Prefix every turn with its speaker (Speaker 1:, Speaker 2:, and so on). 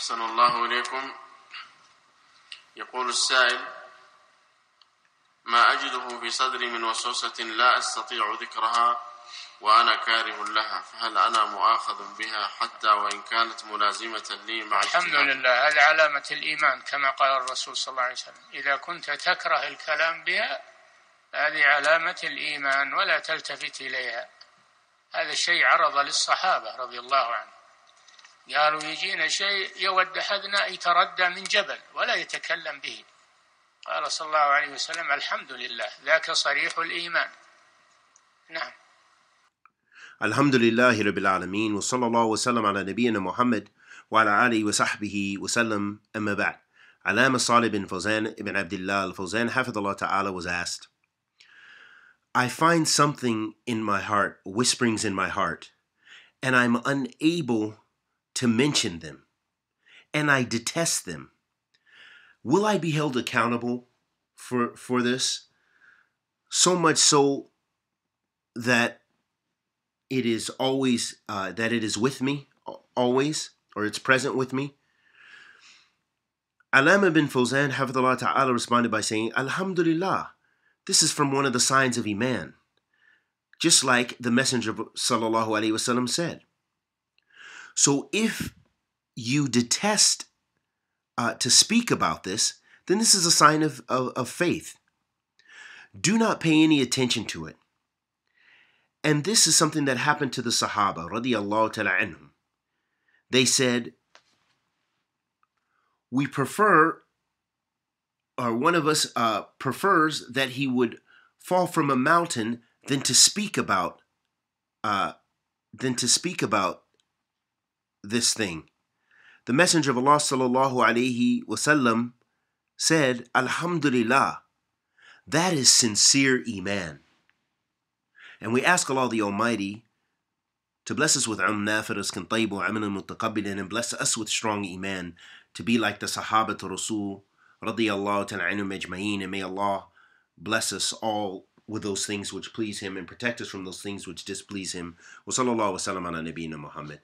Speaker 1: أحسن الله إليكم يقول السائل ما أجده في صدري من وسوسة لا أستطيع ذكرها وأنا كاره لها فهل أنا مؤاخذ بها حتى وإن كانت ملازمة لي مع الحمد لله
Speaker 2: هذه علامة الإيمان كما قال الرسول صلى الله عليه وسلم إذا كنت تكره الكلام بها هذه علامة الإيمان ولا تلتفت إليها هذا الشيء عرض للصحابة رضي الله عنهم قالوا يجينا شيء يود حدنا يتردى من جبل ولا يتكلم به قال صلى الله عليه وسلم الحمد لله ذاك صريح الإيمان نعم
Speaker 3: الحمد لله رب العالمين وصلى الله وسلم على نبينا محمد وعلى آله وصحبه وسلم أما بعد صالح بن فوزان بن عبد الله الفوزان حفظ الله تعالى was asked, I find something in my heart, whisperings in my heart, and I'm unable to mention them, and I detest them. Will I be held accountable for, for this? So much so that it is always, uh, that it is with me, always, or it's present with me. Alama bin Fozan Hafidullah Ta'ala responded by saying, Alhamdulillah, this is from one of the signs of Iman, just like the Messenger of Sallallahu Alaihi Wasallam said. So if you detest uh, to speak about this, then this is a sign of, of, of faith. Do not pay any attention to it. And this is something that happened to the Sahaba, radiallahu They said, we prefer, or one of us uh, prefers that he would fall from a mountain than to speak about, uh, than to speak about this thing. The Messenger of Allah sallallahu alaihi wasallam said, Alhamdulillah, that is sincere Iman. And we ask Allah the Almighty to bless us with amna firiskan tayyib wa and bless us with strong Iman to be like the Sahaba to Rasul radiyallahu ta'ala majma'een and may Allah bless us all with those things which please him and protect us from those things which displease him. Wa sallallahu wa sallam ala nabiyyina Muhammad.